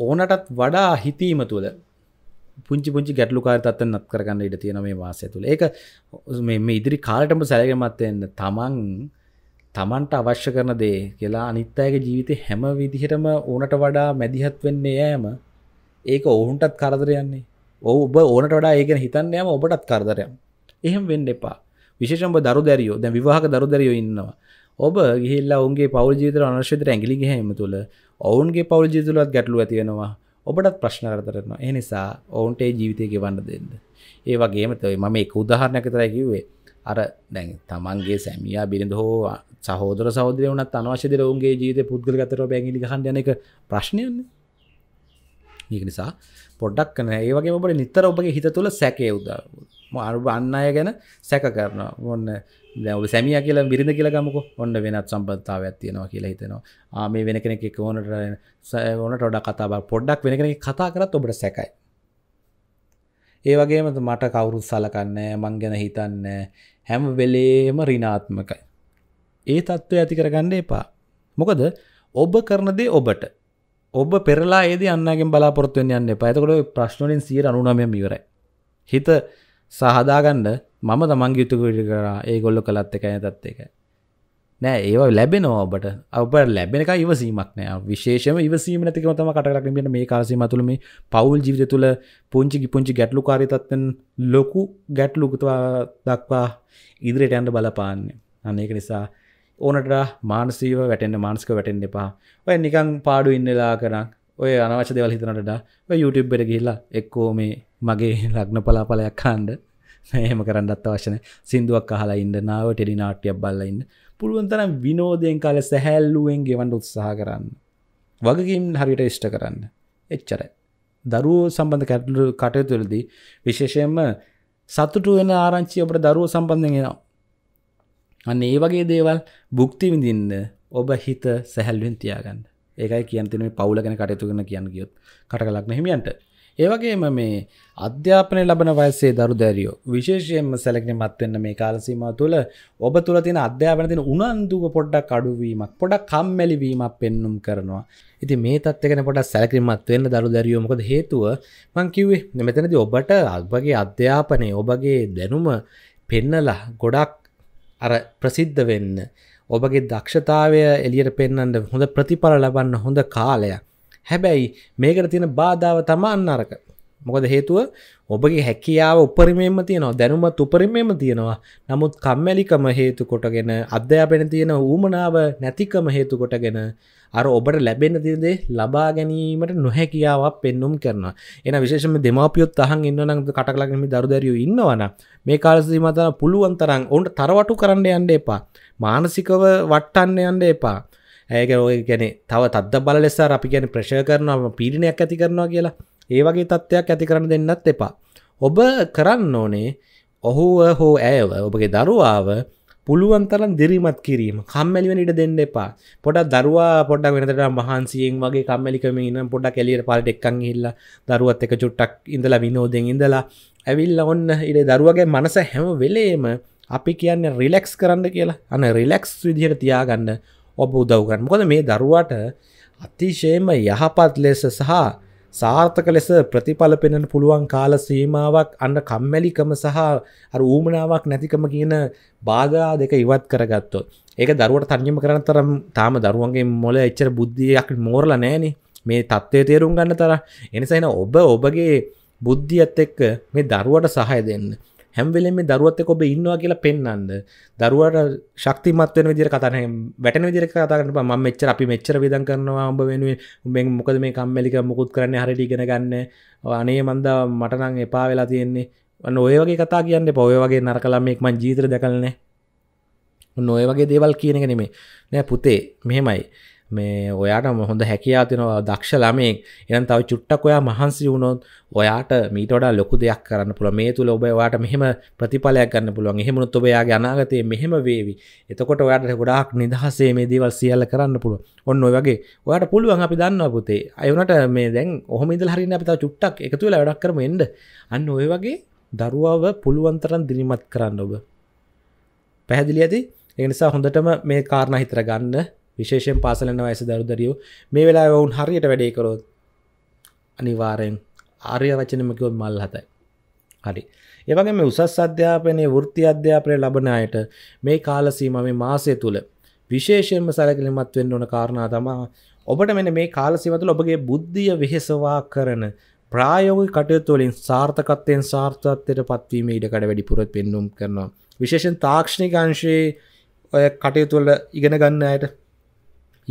ඕනටත් වඩා හිතීම තුළ පුංචි පුංචි ගැටලුකාර තත්ත නත් කරගන්න ඉඩ තියෙන මේ වාසය තුළ ඒක මේ ඉදිරි කාලටම සැලගමත්වයන්න තමන් තමන්ට අවශ්‍ය කරන දේ කියලා අනිත් අයගේ ජීවිතේ හැම විදිහටම ඕනට වඩා මැදිහත් වෙන්නේ යෑම ඒක ඔවුන්ටත් කරදරයන්නේ. ඔව් ඔබ ඕනට වඩා ඒ ගැන හිතන්න යෑම ඔබටත් කරදරයක්. එහෙම වෙන්න එපා. විශේෂයෙන්ම දරුදැරියෝ දැන් විවාහක දරුදැරියෝ ඉන්නවා. ඔබ ගිහිල්ලා ඔවුන්ගේ පෞල් ජීවිතවල අනවශ්‍ය විදිහට ඇඟිලි ගහීම තුළ ඔවුන්ගේ පෞල් ජීවිතවලත් ගැටලු ඇති වෙනවා. ඔබටත් ප්‍රශ්න කරදර වෙනවා. ඒ නිසා ඔවුන්ට ඒ ජීවිතය ගෙවන්න දෙන්න. ඒ වගේම තමයි මම එක උදාහරණයක් විතරයි කිව්වේ. අර දැන් තමන්ගේ සැමියා බිරිඳ හෝ සහෝදර සෞදය වනත් අනවශ්‍යද ඔවුන්ගේ ජීත පුද්ගල ගතර බැගි හන් යනක ප්‍රශ්නයන්න ඒක නිසා පොඩ්ඩක් කන ඒ වගේ ඔබට නිතර ඔබගේ හිත තුළ සැකේ උදා අරු අන්න අය ගැන සැක කරන ඔන්න දැව සැමිය කියලා බිරිඳ කියලගමක ඔන්න වෙනත් සම්බත්තාව ඇතියෙනවා කියලා හිතෙනවා මේ වෙන කෙනෙක් එක ඕනට ඕනට ොඩක් කතාව පොඩ්ඩක් වෙන කෙනෙ කතා කරත් ඔබට සැකයි ඒ වගේම මට කවුරුත් සලකන්න මං ගැන හිතන්න හැම වෙලේම රිනාත්මකයි ඒ තත්ත්වය ඇති කරගන්න එපා. මොකද ඔබ කරනදේ ඔබට ඔබ පෙරලා ඒද අන්නගෙන් බලාපොරත්තුවෙන් යන්න පයතකොට ප්‍රශ්නලින් සියර අනුනමයම ඉවරයි. හිත සහදාගන්න මම තමන් යුතුකට කරා ඒ ගොල්ල කළත් එක ඇතත් එක. නෑ ඒවා ලැබෙනවා ඔබට ඔබ ලැබෙනක ඉවසීමක් නෑ විශේෂම ඉවසීම නැතිකම තම කටරකින්ට මේ කාසේ මතුළ මේ පවුල් ජීවිත තුළ පුංචි පුංචි ගැටලු කාරිතත්වෙන් ලොකු ගැටලුකුතුවා දක්වා ඉදිරියට යන්න බලපාන්නේ අනඒක නිසා ඕනට මානසීව වැටෙන්න්න මානස්ක වැටෙන්න්න එපා ඔය නිකං පාඩු ඉන්නලා කරක් ඔය අනවශ දෙවල් හිතනට යුටබ්බට ගිල්ලා එක්කෝ මේ මගේ ලග්න පලාපලයක් කාන්ඩ නෑහම කරන්නත් අවශන සිින්දුවක් අහලා ඉන්නනාව ටෙඩි නාට්‍යයක් බල්ලඉන්න පුළුවන්තරම් විනෝදයෙන් කාල සැහැල්ලුවෙන් ගෙවන්ඩ උත්සාහ කරන්න වගකින් හරිට ඉෂ්ට කරන්න එච්චර දරුවෝ සම්බන්ධ කැටලු කටයුතුලදී විශේෂයෙන්ම සතුටු වෙන ආරංචි අපට දරුවෝ සම්බන්ධෙනවා අන්න ඒ වගේ දේවල් බුක්ති විඳින්න ඔබ හිත සැහැල්ලුවෙන් තියාගන්න ඒකයි කියන්තින මේ පවුල ගැන කටයුතු කරන කියන්න ගියොත් කටකලක් නැහිමියන්ට ඒවගේම මේ අධ්‍යාපනය ලබන වයසේ දරු දැරියෝ විශේෂයෙන්ම සැලක්න මත්වෙන්න මේ කාලසීම තුළ ඔබ තුළ තින අධ්‍යාපනතින උනන්දුව පොඩ්ඩක් අඩුවීමක් පොඩක් කම්මැලිවීමක් පෙන්නුම් කරනවා ඉති මේ තත්වකෙන පොඩ සැලකිමත් වෙන්න දරු දැරියෝමකද හේතුව මංකිවේ මෙතනද ඔබට අත්වගේ අධ්‍යාපනය ඔබගේ දැනුම පෙන්නලා ගොඩක් අර ප්‍රසිද්ධ වෙන්න ඔබගේ දක්ෂතාවය එලියට පෙන්නට හොඳ ප්‍රතිඵල ලබන්න හොඳ කාලය හැබැයි මේකට තියෙන බාධාව තමා අන්නරක මොකද හේතුව ඔබගේ හැකියාව උපරිමෙන්ම තියෙනවා දැනුමත් උපරිමෙන්ම තියෙනවා නමුත් කම්මැලිකම හේතු කොටගෙන අධ්‍යාපන තියෙන ඌමනාව නැතිකම හේතු කොටගෙන අර ඔබට ලැබෙන තිදේ ලබා ගැනීමට නොහැකියාවක් පෙන්නුම් කරනවා එන විශේෂම දෙමාපියොත් අහන් ඉන්නනම් කටකලගම දරුදරියෝ ඉන්නවන මේ කාලසී මතන පුළුවන් තරම් ඔවුන්ට තරවටු කරන්න යන්න එපා මානසිකව වට්ටන්න යන්න එපා ඇයක ඔය ගැන තව තද බල ලෙසා අපි ගැන ප්‍රශය කරනවා පිරිණයක් ඇති කරනවා කියලා ඒ වගේ තත්ත්වයක් ඇති කරන දෙන්නත් එපා. ඔබ කරන්න ඕනේ ඔහුව හෝ ඇයව ඔබගේ දරුවාව පුළුවන්තරන් දිරිමත් කිරීම කම්මැලිවෙන ඉඩ දෙන්න එපා පොඩක් දරුවා පොඩක් වෙනතට මහන්සියෙන් වගේ කම්මැලිකමින් ඉන්න පොඩක් එළියට පාරට එක්කන් ගිහිල්ලා දරුවත් එක චුට්ටක් ඉඳලා විනෝදෙන් ඉඳලා ඇවිල්ලා ඔන්න ඉඩ දරුවගේ මනස හැම වෙලේම අපි කියන්නේ රිලැක්ස් කරන්න කියලා අන රිලැක්ස් විදිහට තියාගන්න ඔබ උදව් කරන්න මොකද මේ දරුවාට අතිශයම යහපත් ලෙස සහ සාර්ථක ලෙස ප්‍රතිඵල පෙනෙන පුළුවන් කාල සීමාවක් අන්න කම්මැලිකම සහ අර ඌමනාවක් නැතිකම කියන බාධා දෙක ඉවත් කරගත්තොත්. ඒක දරුවට තර්ජම කරන තරම් තාම දරුවන්ගේ මොල එච්චර බුද්ධියක් මෝරලා නෑනේ. මේ තත්ත්වය තේරුම් ගන්න තර එනිසයින ඔබ ඔබගේ බුද්ධියත් එක්ක මේ දරුවට සහය දෙන්න හැම්වෙලෙන් මේ දරුවත් එක්ක ඔබ ඉන්නවා කියලා පෙන්වන්න දරුවාට ශක්තිමත් වෙන විදිහට කතා කරන්න වැටෙන විදිහට කතා කරන්න එපා මම මෙච්චර අපි මෙච්චර වියදම් කරනවා ඔබ වෙනුවෙන් උඹෙන් මොකද මේ කම්මැලිකම මොකුත් කරන්නේ හරියට ඉගෙන ගන්න අනේ මන්දා මට නම් එපා වෙලා තියෙන්නේ ඔන්න ඔය වගේ කතා කියන්න එපා ඔය වගේ නරක ළමයෙක් මං ජීවිතේ දැකලා නැහැ ඔන්න ඔය වගේ දේවල් කියන එක නෙමෙයි නෑ පුතේ මෙහෙමයි මේ ඔයාට මොහොඳ හැකයා තිනවා දක්ෂ ළමේ එනම් තව චුට්ටක් ඔයා මහන්සි වුණොත් ඔයාට මීටඩා ලොකු දෙයක් කරන්න පුළ මේ තුළ ඔබවාට මෙහම ප්‍රතිඵලයක් ගන්න පුළුවන් එහෙමුණුත් ඔබයාගේ අනාගතය මෙහෙම වේවි එතකොට ඔයාට ගොඩාක් නිදහසේ මේ දේවල් සියල්ල කරන්න පුළුව ඔන්න ඔය වගේ ඔයාට පුළුවන් අපි දන්න පුතේ අයුනට මේ දැන් ඔහොමද හරින්න අපි තව චුට්ටක් එකතු වෙලා වැඩක් කරම එන්න අන්න ඔය වගේ දරුවාව පුළුවන්තරන් දිරිමත් කරන්න ඔබ පැහැදිලි ඇති එනිසා හොඳටම මේ කාරණ හිතර ගන්න විශේෂෙන් පාසලන්න වයස දරුදරියෝ මේ වෙලා ඔවුන් හරියට වැඩේකරොත් අනිවාරයෙන් ආර්ය වචනමකව මල් හතයි හරි ඒවගේම උසස් අධ්‍යාපනය වෘත්ති අධ්‍යාපනය ලබනයට මේ කාලසීම මේ මාසය තුළ විශේෂයෙන්ම සැලකිලිමත් වෙන්න ඕන කාරණා තමා ඔබට මෙන මේ කාලසිවතුල ඔබගේ බුද්ධිය වෙහෙසවා කරන ප්‍රායෝග කටයුතුවලින් සාර්ථකත්වයෙන් සාර්ථත්වයට පත්වීම ඉඩකඩ වැඩිපුරත් පෙන්නුම් කරනවා. විශේෂෙන් තාක්ෂණික අංශයේ ඔය කටයුතුවල ඉගෙන ගන්න අයට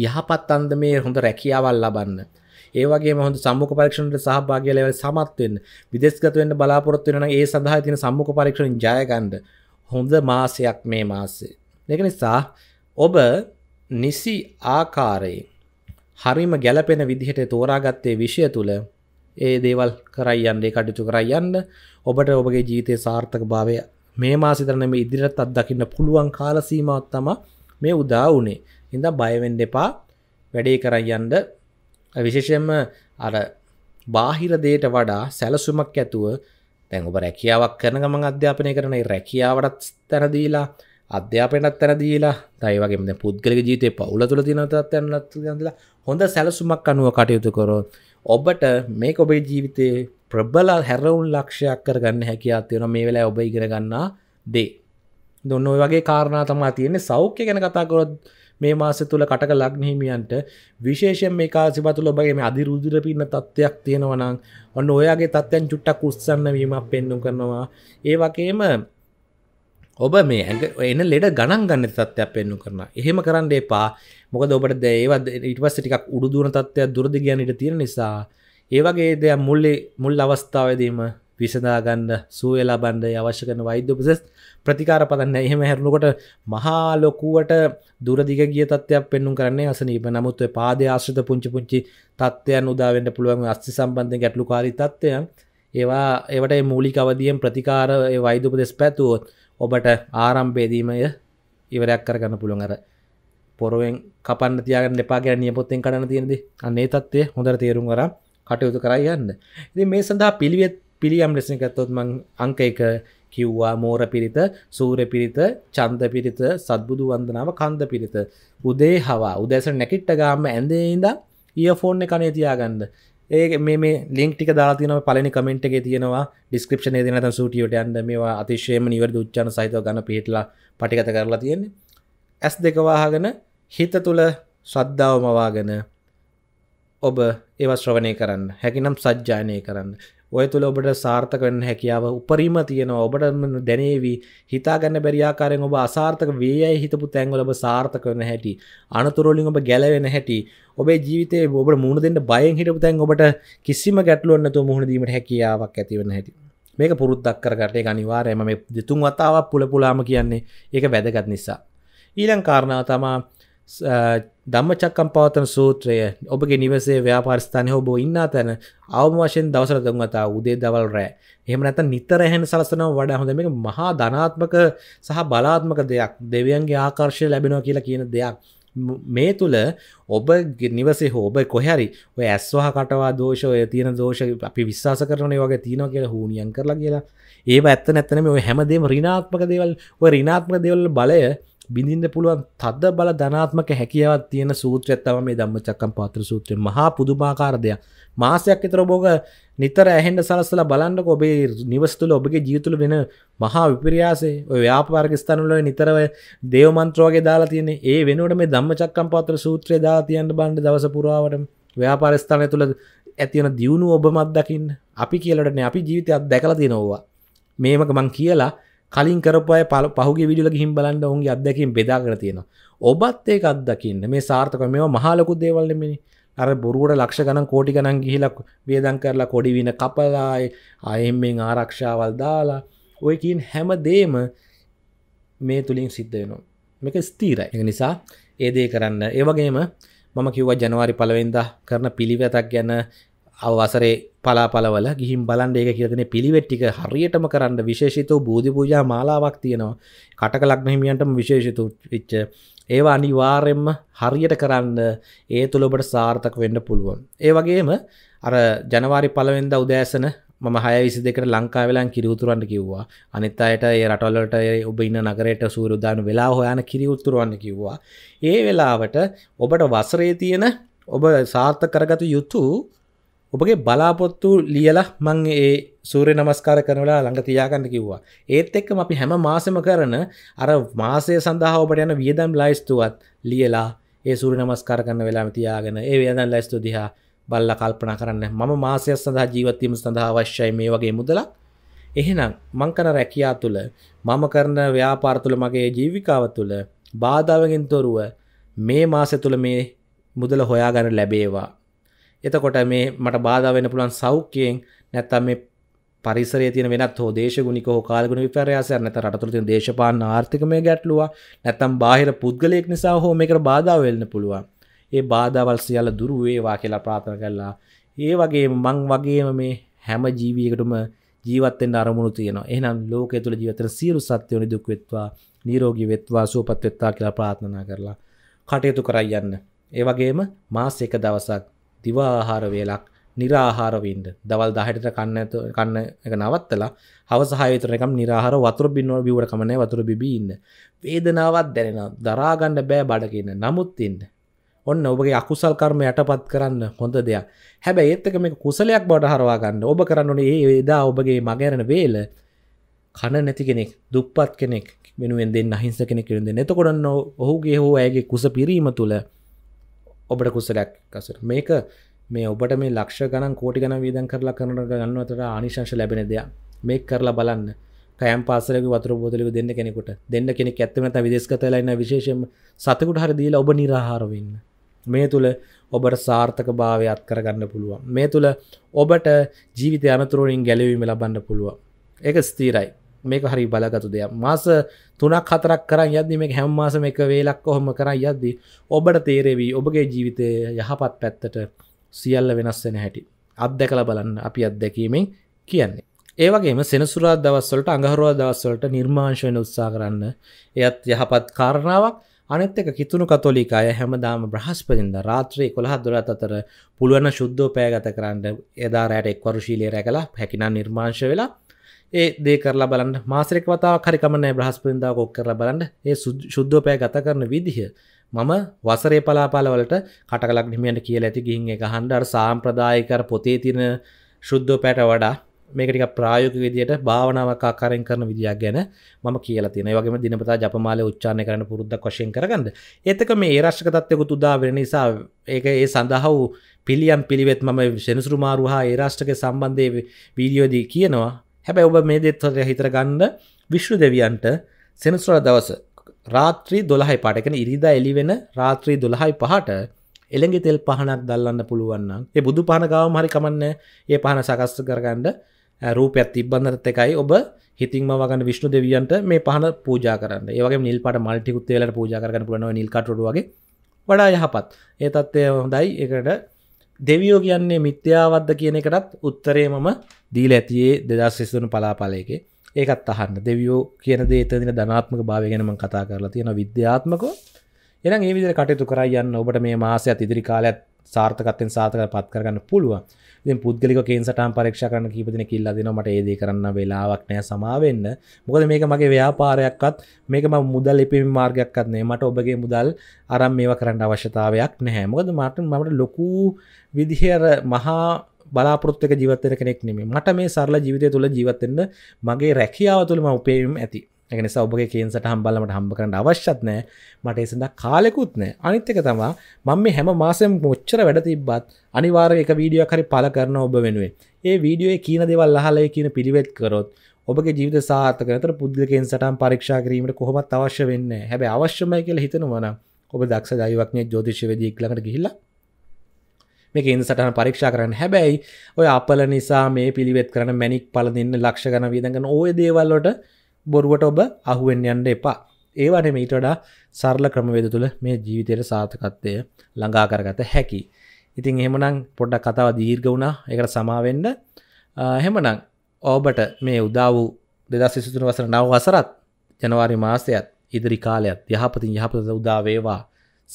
යහපත් අන්දමේ හොඳ රැකියාවල් ලබන්න. ඒ වගේම හොඳ සම්මුඛ පරීක්ෂණවලට සහභාගී වෙලා සමත් වෙන්න. විදේශගත වෙන්න බලාපොරොත්තු වෙනවා නම් ඒ සඳහා තියෙන සම්මුඛ පරීක්ෂණෙන් ජය ගන්න. හොඳ මාසයක් මේ මාසය. ඒක නිසා ඔබ නිසි ආකාරයෙන් හරිම ගැලපෙන විදිහට තෝරාගත්තේ විෂය තුළ ඒ දේවල් කරයි යන්න ඒ කටයුතු කරයි යන්න ඔබට ඔබගේ ජීවිතයේ සාර්ථකභාවය මේ මාසෙ විතර නෙමෙයි ඉදිරියටත් අත්දකින්න පුළුවන් කාල සීමාවක් තමයි මේ උදා වුණේ. ඉඳ බයවෙන්ඩ එපා වැඩේ කරයන්ඩ විශේෂයෙන්ම අර බාහිර දේට වඩා සැලසුමක් ඇතුව තැන් ඔබ රැකියාවක් කරන ගමන් අධ්‍යාපනය කරන රැකියාවටත් තැනදීලා අධ්‍යාපනත් තැනදීලා තයිවගේ පුද්ගල ජීතය පවුල තුළ තිනතත් ඇන්නලා හොඳ සැලසුමක් අනුව කටයුතු කොරෝ ඔබට මේ ඔබේ ජීවිතයේ ප්‍රබල හැරවුන් ලක්ෂයක් කරගන්න හැකියා තියෙන මේ වෙලා ඔබ ඉගෙන ගන්නා දේ දොන්න ඔය වගේ කාරණා තමා තියෙන්නේ සෞඛ්‍ය ගැන කතාකොරොත් මේ මාස තුළ කටක ලක්නහිමියන්ට විශේෂෙන් මේ කාසිපතු ලොබගේ මේ අධිරුදුර පින්න තත්ත්වයක් තියෙනවනං ඔන්න ඔයාගේ තත්ත්යන් චුට්ටක් උත්සන්න වීමක් පෙන්නුම් කරනවා ඒ වගේම ඔබ මේ ඇඟ එන ලෙඩ ගණන් ගන්න තත්ත්වයක් පෙන්නු කරන එහෙම කරන්න එපා මොකද ඔබට ඒවත් ඉට පස්ස ටිකක් උඩු දුරන තත්ත්වයක් දුරදි ගැනට තියෙන නිසා ඒවගේ දෙයක් මුල්ලේ මුල් අවස්ථාවදීම විසදාගන්න සුවලා බන්ඩ අවශ්‍ය කරන වෛද්‍ය උපසෙස් ප්‍රතිකාර පදන්න එහෙම හැරුණකොට මහා ලොකුවට දුරදිග ගිය තත්වයක් පෙන්නුම් කරන්නේ අසනීප නමුත්ව පාද ආශ්‍රිත පුංචි පුංචි තත්වයන් උදාවෙන්ට පුළුවන් අස්ති සම්බන්ධ ගැටලුකාරී තත්වයන් ඒවා ඒවට මූලික අවදියෙන් ප්‍රතිකාර වෛදුපදෙස් පැතුවොත් ඔබට ආරම්භේදීමය ඉවරයක් කරගන්න පුළුවන් අර පොරුවෙන් කපන්න තියාගන්න එපා ගැන නියපොත්තෙන් කරන්න තියෙනද අන්නේ තත්වය හොඳර තේරුම් කර කටයුතු කරයි යන්න ඉති මේ සඳහා පිළිවෙත් පිළියම් ලෙසන ගත්තොත් මං අංක එක කිව්වා මෝර පිරිත සූර පිරිත චන්ද පිරිත සද්බුදු වන්දනාව කන්ද පිරිත උදේ හවා උදෙසට නැකිට්ට ගාම ඇඳේඉද ඊෆෝන් කනේ තියාගන්න ඒ මේ ලිින්ක්ටික දාතිනව පලනි කමෙන්ට් එක තියෙනවා ඩිස්ක්‍රපෂන තින සුටියට ඇන්ද මේවා අතිශයම නිවර දුච්චන සහිත ගන පිහිටලා පටිගත කරලා තියෙන්නේ ඇස් දෙකවාහගෙන හිත තුළ ශ්‍රද්ධාවමවාගෙන ඔබ ඒව ශ්‍රවණය කරන්න හැකිනම් සජ්ජානය කරන්න ඔය තුළ ඔබට සාර්ථක වෙන්න හැකියාව උපරිම තියෙනවා ඔබට දැනේවි හිතාගන්න බැරි ආකාරයෙන් ඔබ අසාර්ථක වේයයි හිතපු තැන්වල ඔබ සාර්ථක වෙන හැටි අනතුරු වලින් ඔබ ගැලවෙන හැටි ඔබේ ජීවිතේ ඔබට මුහුණ දෙන්න බයෙන් හිටපු තැන් ඔබට කිසිම ගැටලුවක් නැතුව මුහුණ දීමට හැකියාවක් ඇති වෙන හැටි මේක පුරුද්දක් කරගට ඒක අනිවාර්යයෙන්ම මේ දෙතුන් වතාවක් පුල පුලාම කියන්නේ ඒක වැදගත් නිසා ඊළඟ කාරණාව තමයි ධම්ම චක්කම් පවතන සූත්‍රය ඔබගේ නිවසේ ව්‍යාපාරස්ථානය ඔබෝ ඉන්න තැන අවම වශයෙන් දවසර දමතා උදේ දවල් රෑ එහම නැත නිතර හැන සලසනව වඩා හොඳ මේ මහා ධනාත්මක සහ බලාත්මක දෙයක් දෙවියන්ගේ ආකර්ශය ලැබෙනවා කියලා කියන දෙයක් මේ තුළ ඔබ නිවසේ හෝබ කොහැරි ඔය ඇස්වාහ කටවා දෝෂය තියෙන දෝෂ අපි විශ්වාස කරන වගේ තියෙන කියලා හූනියන් කරලා කියලා ඒ ඇත්ත නැත්තනම ඔය හැමදේම රිනාත්මක දේවල් ඔය රිනාත්මක දෙවල් බලය බිඳින්න පුළුවන් තද බල ධනාත්මක හැකියාවක් තියෙන සූත්‍රයක් තමයි මේ ධම්මචක්කම් පාත්‍ර සූත්‍රය. මහා පුදුමාකාර දෙයක්. මාසයක් විතර ඔබ නිතර ඇහෙන්න සලස්සලා බලන්නකෝ ඔබේ නිවස තුළ ඔබගේ ජීවිත තුළ වෙන මහා විපර්යාසය. ඔය ව්‍යාපාරික ස්ථාන වල නිතර දේව මන්ත්‍ර වගේ දාලා තියෙන. ඒ වෙනුවට මේ ධම්මචක්කම් පාත්‍ර සූත්‍රය දාලා තියන්න බලන්න දවස පුරාවටම. ව්‍යාපාර ස්ථානය තුළ ඇති වෙන දියුණුව ඔබමත් දකින්න. අපි කියලාටනේ අපි ජීවිතය අත්දැකලා තියෙනවා. මේමක මං කියලා කලින් කරපය පල පහුගේ විඩියල ගිහිම් බලන්න ඔුන්ගේ අදකින් බෙදා කර තියෙන ඔබත් ඒක අදකින්න මේ සාර්ථක මෙ මහලකු දේවල්ලමිනි අර බොරුවට ලක්ෂ ගනන් කෝටි ගනන් ගිහිලක් වේදන් කරලා කොඩිවින කපලායි අයෙන්ෙන් ආරක්ෂාවල් දාලා ඔයකින් හැම දේම මේ තුළින් සිද්ධයනවා මේක ස්තීරයි නිසා ඒදේ කරන්න ඒවගේම මම කිව්ව ජනවාරි පලවෙන්ද කරන පිළිවෙතක් ගැන අවසරේ පලාපලවල ගිහිම් බලන් ඒක කියදන පිළිවෙට්ටික හරියටම කරන්න විශේෂිත බෝධි පූජා මාලාවක් තියෙනවා කටක ලක්න හිමියන්ටම විශේෂිත විච්ච ඒවා අනිවාර්යෙන්ම හරියට කරන්න ඒ තුළබට සාර්ථක වෙන්න පුළුවන්. ඒ වගේම අර ජනවාරි පලවෙන්ද උදෑසන මම හය විසි දෙකට ලංකා වෙලාන් කිරිවුතුරන්න කිව්වා අනිත් අයට ඒ රටවලට ඔබ ඉන්න නගරයට සූරුදාන වෙලා හොයාන කිරිවුත්තුරුවන්න කිව්වා. ඒ වෙලාවට ඔබට වසරේ තියෙන ඔබ සාර්ථ කරගත යුතු ඔබගේ බලාපොත්තු ලියලා මං ඒ සූරය නමස්කාර කරනලා ළඟ තියාගන්න කිව්වා ඒත් එක්කම අපි හැම මාසම කරන අර මාසය සඳහා ඔබට යන වියදම් ලයිස්තුවත් ලියලා ඒ සූරය නමස්කාර කරන වෙලාම තියාගෙන ඒ වියදම් ලයිස්තු දිහා බල්ල කල්පනා කරන්න මම මාසය සඳහා ජීවත්වීම සඳහා අවශ්‍යයි මේ වගේ මුදලක් එහෙනම් මංකන රැකයා තුළ මම කරන ව්‍යාපාර තුළ මගේ ජීවිකාව තුළ බාධාවගෙන් තොරුව මේ මාසය තුළ මේ මුදල හොයාගන්න ලැබේවා එතකොට මේ මට බාධා වෙන්න පුළුවන් සෞඛ්‍යයෙන් නැත්තම් මේ පරිසරයේ තියෙන වෙනත් හෝ දේශගුණික හෝ කාලගුණ විපර්යාසයක් නැත්නම් රටතුල තියෙන දේශපාලන ආර්ථිකමය ගැටලුව නැත්නම් බාහිර පුද්ගලයෙක් නිසා හෝ මේකට බාධා වෙන්න පුළුවන්. ඒ බාධාවල් සියල්ල දුරු වේවා කියලා ප්‍රාර්ථනා කළා. ඒ වගේ මං වගේම මේ හැම ජීවියකටම ජීවත් වෙන්න අරමුණු තියෙනවා. එහෙනම් ලෝකයේ තුල ජීවත් වෙන සියලු සත්ත්වයන් දුක් වෙත්වා, නිරෝගී වෙත්වා, සුවපත් වෙත්වා කියලා ප්‍රාර්ථනා කරලා කටයුතු කරා යන්න. ඒ වගේම මාස එක දවසක් දිවාහාර වේලක් නිරාහාරවෙන්ඩ දවල් දහටට කන්න කන්න එක නවත්තලා හවසාහතරකම් නිරහර වතුර බින්නුව බිවර කමන වතුර බිබීන්න වේදනාවත් දැනෙන දරාගණ්ඩ බෑ බඩගන්න නමුත්තින්ට ඔන්න ඔබගේ අකුසල් කර්ම යටපත් කරන්න හොඳ දෙයක් හැබැ ඒත්තක මේ කුසලයක් බඩ හරවාගන්න ඔබ කරන්නන ඒ ඒදා ඔබගේ මගැරණ වේල කන නැති කෙනෙක් දුප්පත් කෙනෙක් වෙනුවෙන් දෙන්න අහිංස කෙනෙ කරද නතකොඩන්න ඔහුගේ හෝ ඇගේ කුස පිරීම තුළ ඔබට කුසලයක් අසර මේක මේ ඔබට මේ ලක්ෂ ගණන් කෝටි ගණන් වීදම් කරලා කරන ගන්නවතර ආනිශංශ ලැබෙන දෙයක් මේක කරලා බලන්න කෑම් පාසලක වතුර බෝතලක දෙන්න කෙනෙකුට දෙන්න කෙනෙක් ඇත්තම නැත්නම් විදේශගත වෙලා ඉන්න විශේෂයෙන්ම සතෙකුට හරි දීලා ඔබ निराහාර වෙන්න මේ තුල ඔබට සාර්ථකභාවය අත් කරගන්න පුළුවන් මේ තුල ඔබට ජීවිතය අනතුරුවලින් ගැලවීම ලබන්න පුළුවන් ඒක ස්ථිරයි මේක හරි බලගතු දෙයක් මාස තුනක් හතරක් කරන්න යද්දි මේ හැම මාසම එක වේලක් කොහොම කරන්න යද්දි ඔබට තේරෙවී ඔබගේ ජීවිතය යහපත් පැත්තට සියල්ල වෙනස් වෙන හැටි අත්දැකලා බලන්න අපි අත්දැකීමෙන් කියන්නේ ඒ වගේම සෙනසුරා දවස්වලට අඟහරුවා දවස්වලට නිර්මාංශ වෙන උත්සාහ කරන්න එයත් යහපත් කාරණාවක් අනෙත් එක කිතුුණු කතොලික අය හැමදාම බ්‍රහස්පතින්ද රාත්‍රයේ කොළහ දුරත් අතර පුළුවන ශුද්ධෝ පෑගත කරන්න එදා රෑට එක්වරුශීලය රැකලා හැකිනා නිර්මාංශ වෙලා ඒ දේ කරලා බලන්න මාසරෙක් වතාව හරිකමන බ්‍රහස්පරිදා කොක් කර බලන්න ඒ ශුද්ධෝපය ගත කරන විදිහ මම වසරේ පලාපාලවලට කටකලක් නිමියන්ට කියල ඇති ගිහින් එක හන්ඩර් සාම්ප්‍රදායකර පොතේ තින ශුද්ධෝපෑට වඩා මේකටික ප්‍රායෝක විදියට භාවනාවකා කරෙන් කරන විදිියක් ගැන ම කියල තින වගේම දිනපතා ජපමාල උච්චාන කරන පුරුද්ධ වශයෙන් කරගන්න එතක මේ ඒරශ්ක තත්වයකුත් උදාවෙන නිසා ඒක ඒ සඳහා වූ පිළියම් පිළිවෙත් මම සෙනසුරුමාරුහා ඒරාෂ්ටක සම්බන්ධය වීඩියෝදී කියනවා හැබැ ඔබ මේ දෙත්වරය හිතරගන්න විශ්ව දෙවියන්ට සෙනසුර දවස රාත්‍රී දොළහයි පාටකන ඉරිදා එලිවෙන රාත්‍රී දොළහයි පහට එළඟි තෙල් පහනක් දල්ලන්න පුළුවන්නම් ඒ බුදු පහනගාව හරි කමන්න ඒ පහන සකස්ස කරගන්නඩ රූපයක් තිබ්බන්නරත් එකයි ඔබ හිතින්ම වගන්න විශ්ණු දෙවියන්ට මේ පහන පූජා කරන්න ඒවගේ නිල්පට මල්ටිකුත් වෙලට පූජා කරන්න පුලන නිල්කටඩුවගේ වඩා යහපත් ඒ තත්ත්වය හොඳයි එකට දෙවියෝ කියන්නේ මිත්‍යාවද්ද කියන එකටත් උත්තරේ මම දීල ඇතියේ දෙදස් ෙස්තුන පලාපලයක ඒකත් අහන්න දෙවියෝ කියන දේතදින ධනාත්මක භාවගෙනම කතා කරලා තියෙන විද්‍යාත්මකෝ එනම් ඒ විදිර කටයුතු කරයන්න ඔබට මේ මාසයක් ඉදිරි කාලයක් සාර්ථකත්තෙන් සාථක පත් කරගන්න පුළුවන් පුද්ගලික කේන්සටම් පරක්ෂ කරන කීපදින කිල්ල දෙන මට ඒදේ කරන්න වෙලාවක් නෑ සමාවෙන්න මොකද මේක මගේ ව්‍යාපාරයක්ත් මේක ම මුදල් එපිම මාර්ගයක්ත්නේ මට ඔබගේ මුදල් අරම් මේවා කරන්න අවශ්‍යතාවයක් නැහැ මොකද මට මට ලොකු විදිහර මහා බලාපොරොත්තක ජීවත්තර කෙනෙක් නෙමේ මට මේ සරල ජීවිතය තුළ ජීවත්තෙන්න්න මගේ රැකියාව තුළම උපේම් ඇති එකනි සවබගේ කියන් සටහම් බලමට හම්බ කරන්න අවශ්‍යත් නෑ මට එසඳ කාලෙකුත් නෑ අනිත් එක තමා මම හැම මාසෙම මුච්චර වැඩ තිබ්බත් අනිවාර එක වීඩියෝ හරි පල කරන ඔබ වෙනුවේ ඒ වීඩියෝ කියන දෙවල් අහලය කියන පිළිවෙත් කරොත් ඔබගේ ජීවිත සාර්ථකනතර පුද්ගලකෙන් සටම් පරීක්ෂා කිරීමට කොහොමත් අවශ්‍ය වෙන්න හැබැ අවශ්‍යමයි කියල හිතනවන ඔබ දක්ෂ දයිවක්නය ජෝතිශවදී ඉක්ලකට ගිහිලා මේක ඉන් සටන පරීක්ෂා කරන්න හැබැයි ඔය අපල නිසා මේ පිළිවෙත් කරන මැනික් පලදින්න ලක්ෂ ගන විදගන්න ඕය දේවල්ලට බොරුවට ඔබ අහුවෙන් යන්න එපා ඒවට මීට වඩා සරල ක්‍රමවේද තුළ මේ ජීවිතයට සාර්ථකත්වය ළඟා කරගත හැකි ඉතින් එහෙමනම් පොඩ්ඩක් කතාව දීර්ඝ වුණා ඒකට සමාවෙන්න හෙමනං ඕබට මේ උදා වූ දෙදස් සිතුන වසර නව වසරත් ජනවාරි මාසයත් ඉදිරි කාලයත් යහපතින් යහපත උදා වේවා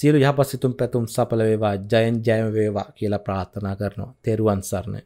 සියලු යහපත් සිතුම් පැතුම් සඵල වේවා ජයෙන් ජයම වේවා කියලා ප්‍රාර්ථනා කරනවා තෙරුවන් සරණයි